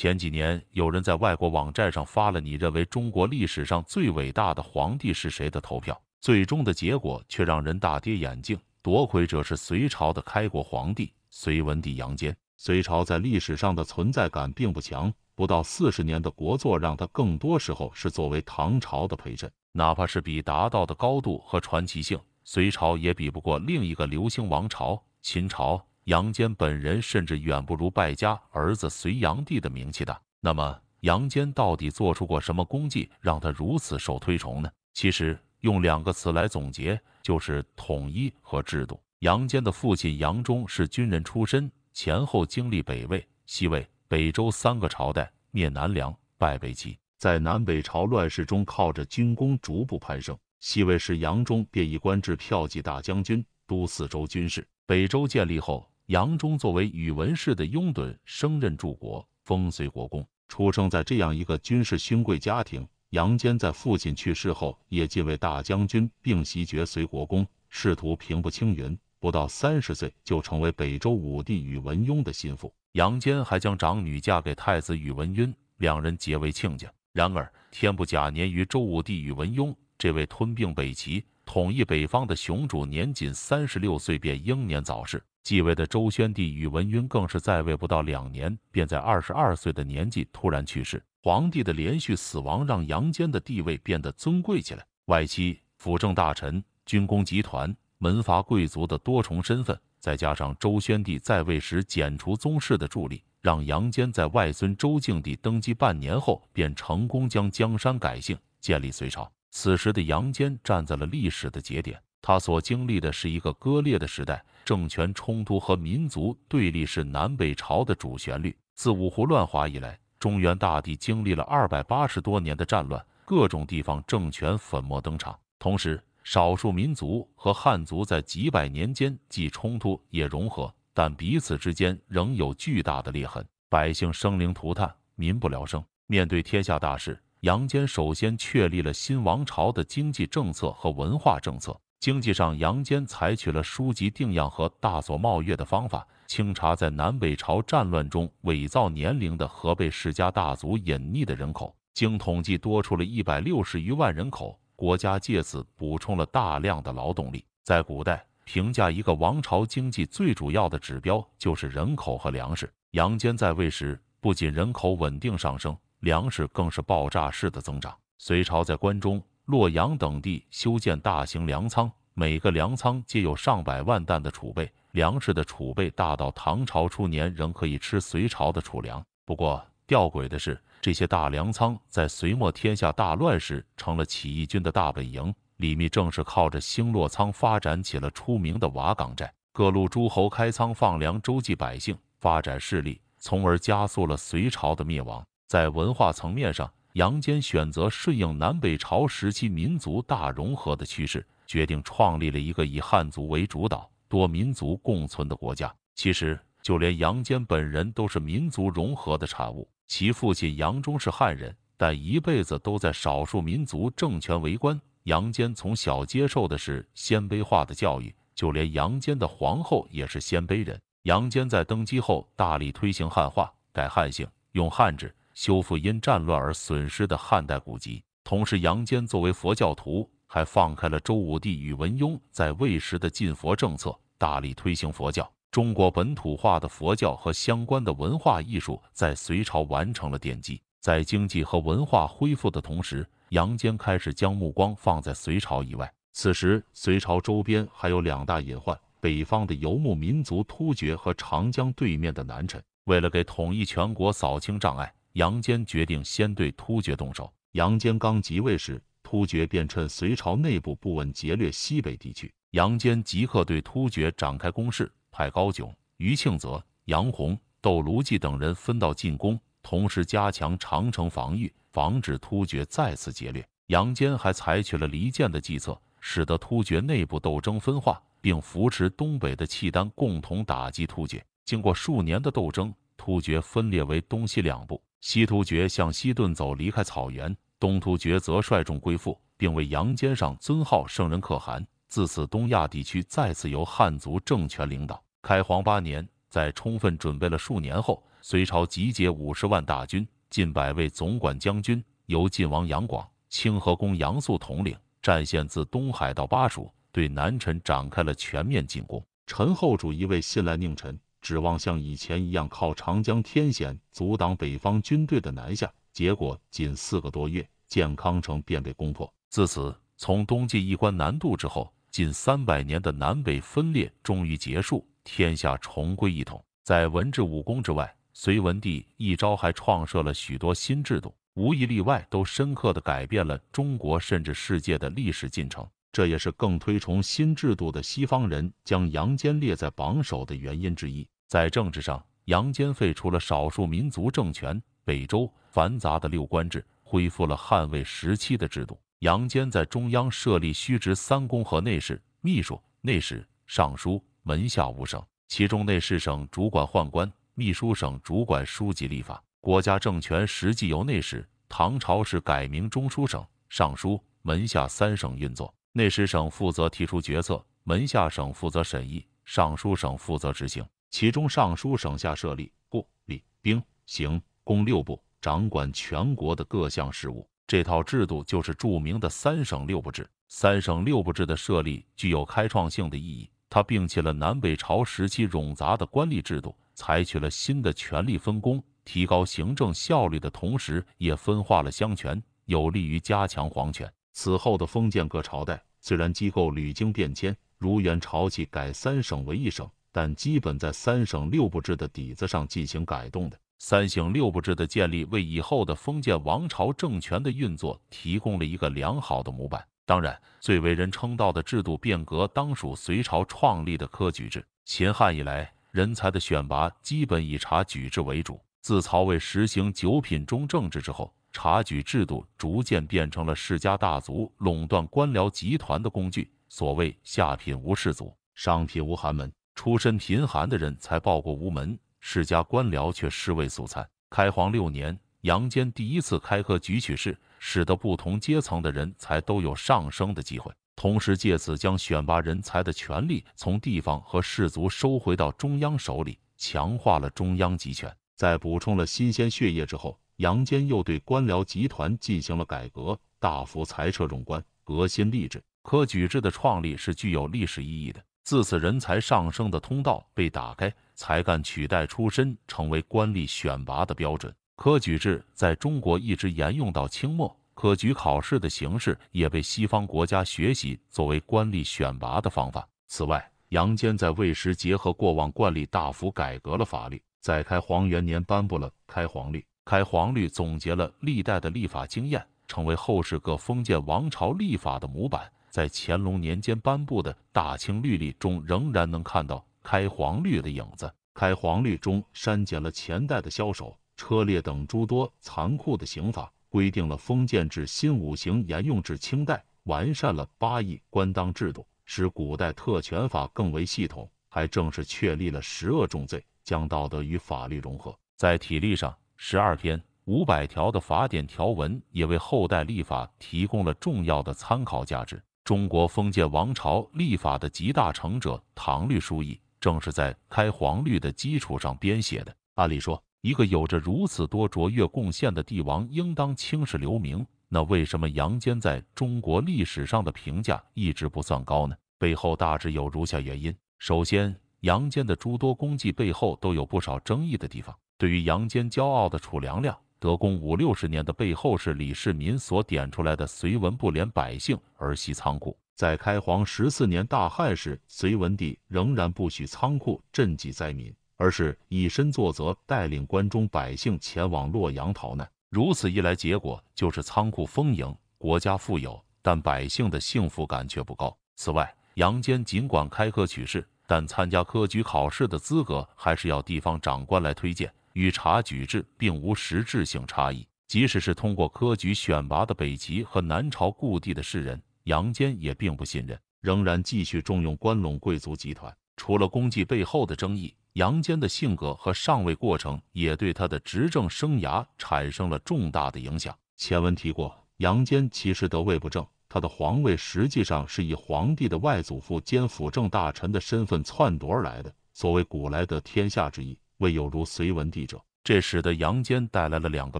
前几年，有人在外国网站上发了“你认为中国历史上最伟大的皇帝是谁”的投票，最终的结果却让人大跌眼镜。夺魁者是隋朝的开国皇帝隋文帝杨坚。隋朝在历史上的存在感并不强，不到四十年的国祚，让他更多时候是作为唐朝的陪衬。哪怕是比达到的高度和传奇性，隋朝也比不过另一个流星王朝——秦朝。杨坚本人甚至远不如败家儿子隋炀帝的名气大。那么，杨坚到底做出过什么功绩，让他如此受推崇呢？其实，用两个词来总结，就是统一和制度。杨坚的父亲杨忠是军人出身，前后经历北魏、西魏、北周三个朝代，灭南梁、败北齐，在南北朝乱世中靠着军功逐步攀升。西魏时，杨忠便已官至骠骑大将军、都四州军事。北周建立后，杨忠作为宇文氏的拥趸，升任柱国，封随国公。出生在这样一个军事勋贵家庭，杨坚在父亲去世后也晋为大将军，并袭爵随国公，仕途平步青云。不到三十岁就成为北周武帝宇文邕的心腹。杨坚还将长女嫁给太子宇文邕，两人结为亲家。然而天不假年，于周武帝宇文邕这位吞并北齐、统一北方的雄主，年仅三十六岁便英年早逝。继位的周宣帝宇文赟更是在位不到两年，便在二十二岁的年纪突然去世。皇帝的连续死亡让杨坚的地位变得尊贵起来。外戚、辅政大臣、军工集团、门阀贵族的多重身份，再加上周宣帝在位时剪除宗室的助力，让杨坚在外孙周敬帝登基半年后便成功将江山改姓，建立隋朝。此时的杨坚站在了历史的节点，他所经历的是一个割裂的时代。政权冲突和民族对立是南北朝的主旋律。自五胡乱华以来，中原大地经历了二百八十多年的战乱，各种地方政权粉墨登场。同时，少数民族和汉族在几百年间既冲突也融合，但彼此之间仍有巨大的裂痕，百姓生灵涂炭，民不聊生。面对天下大事，杨坚首先确立了新王朝的经济政策和文化政策。经济上，杨坚采取了书籍定样和大索茂月的方法，清查在南北朝战乱中伪造年龄的河北世家大族隐匿的人口，经统计多出了一百六十余万人口，国家借此补充了大量的劳动力。在古代，评价一个王朝经济最主要的指标就是人口和粮食。杨坚在位时，不仅人口稳定上升，粮食更是爆炸式的增长。隋朝在关中。洛阳等地修建大型粮仓，每个粮仓皆有上百万担的储备粮食的储备大到唐朝初年仍可以吃隋朝的储粮。不过吊诡的是，这些大粮仓在隋末天下大乱时成了起义军的大本营，李密正是靠着兴洛仓发展起了出名的瓦岗寨。各路诸侯开仓放粮，周济百姓，发展势力，从而加速了隋朝的灭亡。在文化层面上。杨坚选择顺应南北朝时期民族大融合的趋势，决定创立了一个以汉族为主导、多民族共存的国家。其实，就连杨坚本人都是民族融合的产物。其父亲杨忠是汉人，但一辈子都在少数民族政权为官。杨坚从小接受的是鲜卑化的教育，就连杨坚的皇后也是鲜卑人。杨坚在登基后，大力推行汉化，改汉姓，用汉制。修复因战乱而损失的汉代古籍，同时杨坚作为佛教徒，还放开了周武帝宇文邕在魏时的禁佛政策，大力推行佛教。中国本土化的佛教和相关的文化艺术在隋朝完成了奠基。在经济和文化恢复的同时，杨坚开始将目光放在隋朝以外。此时，隋朝周边还有两大隐患：北方的游牧民族突厥和长江对面的南陈。为了给统一全国扫清障碍。杨坚决定先对突厥动手。杨坚刚即位时，突厥便趁隋朝内部不稳，劫掠西北地区。杨坚即刻对突厥展开攻势，派高炯、余庆泽、杨洪、窦卢济等人分道进攻，同时加强长城防御，防止突厥再次劫掠。杨坚还采取了离间的计策，使得突厥内部斗争分化，并扶持东北的契丹共同打击突厥。经过数年的斗争。突厥分裂为东西两部，西突厥向西遁走，离开草原；东突厥则率众归附，并为杨坚上尊号圣人可汗。自此，东亚地区再次由汉族政权领导。开皇八年，在充分准备了数年后，隋朝集结五十万大军，近百位总管将军，由晋王杨广、清河公杨素统领，战线自东海到巴蜀，对南陈展开了全面进攻。陈后主一味信赖佞臣。指望像以前一样靠长江天险阻挡北方军队的南下，结果仅四个多月，建康城便被攻破。自此，从东晋一关南渡之后，近三百年的南北分裂终于结束，天下重归一统。在文治武功之外，隋文帝一朝还创设了许多新制度，无一例外都深刻的改变了中国甚至世界的历史进程。这也是更推崇新制度的西方人将杨坚列在榜首的原因之一。在政治上，杨坚废除了少数民族政权北周繁杂的六官制，恢复了汉魏时期的制度。杨坚在中央设立虚职三公和内侍、秘书、内史、尚书门下五省，其中内侍省主管宦官，秘书省主管书籍立法。国家政权实际由内史。唐朝时改名中书省、尚书门下三省运作。内史省负责提出决策，门下省负责审议，尚书省负责执行。其中尚书省下设立户、礼、兵、刑、工六部，掌管全国的各项事务。这套制度就是著名的“三省六部制”。三省六部制的设立具有开创性的意义，它摒弃了南北朝时期冗杂的官吏制度，采取了新的权力分工，提高行政效率的同时，也分化了相权，有利于加强皇权。此后的封建各朝代，虽然机构屡经变迁，如元朝起改三省为一省，但基本在三省六部制的底子上进行改动的。三省六部制的建立，为以后的封建王朝政权的运作提供了一个良好的模板。当然，最为人称道的制度变革，当属隋朝创立的科举制。秦汉以来，人才的选拔基本以察举制为主。自曹魏实行九品中正制之后，察举制度逐渐变成了世家大族垄断官僚集团的工具。所谓“下品无士族，上品无寒门”，出身贫寒的人才报国无门，世家官僚却尸位素餐。开皇六年，杨坚第一次开科举取士，使得不同阶层的人才都有上升的机会，同时借此将选拔人才的权力从地方和士族收回到中央手里，强化了中央集权。在补充了新鲜血液之后。杨坚又对官僚集团进行了改革，大幅裁撤冗官，革新吏治。科举制的创立是具有历史意义的，自此人才上升的通道被打开，才干取代出身成为官吏选拔的标准。科举制在中国一直沿用到清末，科举考试的形式也被西方国家学习作为官吏选拔的方法。此外，杨坚在魏时结合过往惯例，大幅改革了法律，在开皇元年颁布了《开皇律》。《开皇律》总结了历代的立法经验，成为后世各封建王朝立法的模板。在乾隆年间颁布的《大清律例》中，仍然能看到《开皇律》的影子。《开皇律》中删减了前代的枭首、车裂等诸多残酷的刑法，规定了封建制新五行沿用至清代，完善了八议、官当制度，使古代特权法更为系统，还正式确立了十恶重罪，将道德与法律融合。在体力上，十二篇五百条的法典条文，也为后代立法提供了重要的参考价值。中国封建王朝立法的集大成者《唐律疏议》，正是在《开皇律》的基础上编写的。按理说，一个有着如此多卓越贡献的帝王，应当青史留名。那为什么杨坚在中国历史上的评价一直不算高呢？背后大致有如下原因：首先，杨坚的诸多功绩背后都有不少争议的地方。对于杨坚骄傲的楚良亮，德公五六十年的背后是李世民所点出来的隋文不怜百姓而媳仓库。在开皇十四年大旱时，隋文帝仍然不许仓库赈济灾民，而是以身作则，带领关中百姓前往洛阳逃难。如此一来，结果就是仓库丰盈，国家富有，但百姓的幸福感却不高。此外，杨坚尽管开科取士，但参加科举考试的资格还是要地方长官来推荐。与察举制并无实质性差异。即使是通过科举选拔的北齐和南朝故地的士人，杨坚也并不信任，仍然继续重用关陇贵族集团。除了功绩背后的争议，杨坚的性格和上位过程也对他的执政生涯产生了重大的影响。前文提过，杨坚其实得位不正，他的皇位实际上是以皇帝的外祖父兼辅政大臣的身份篡夺而来的。所谓“古来得天下之意”。未有如隋文帝者，这使得杨坚带来了两个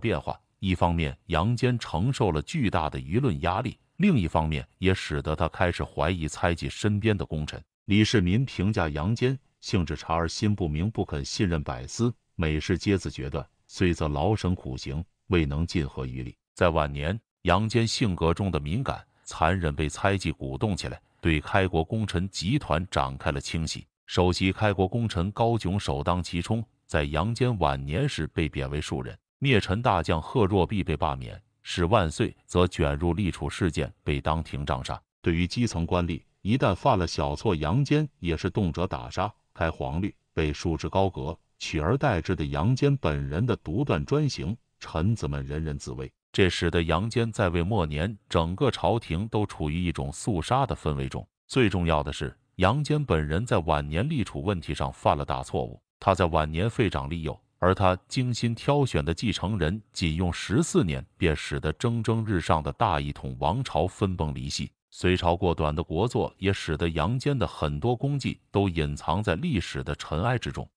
变化：一方面，杨坚承受了巨大的舆论压力；另一方面，也使得他开始怀疑猜忌身边的功臣。李世民评价杨坚：“性质差而心不明，不肯信任百司，每事皆自决断，虽则劳神苦行，未能尽合于理。”在晚年，杨坚性格中的敏感、残忍被猜忌鼓动起来，对开国功臣集团展开了清洗。首席开国功臣高炯首当其冲，在杨坚晚年时被贬为庶人；灭陈大将贺若弼被罢免，史万岁则卷入立储事件被当庭杖杀。对于基层官吏，一旦犯了小错，杨坚也是动辄打杀、开黄绿，被束之高阁。取而代之的杨坚本人的独断专行，臣子们人人自危，这使得杨坚在位末年，整个朝廷都处于一种肃杀的氛围中。最重要的是。杨坚本人在晚年立储问题上犯了大错误，他在晚年废长立幼，而他精心挑选的继承人，仅用十四年便使得蒸蒸日上的大一统王朝分崩离析。隋朝过短的国祚，也使得杨坚的很多功绩都隐藏在历史的尘埃之中。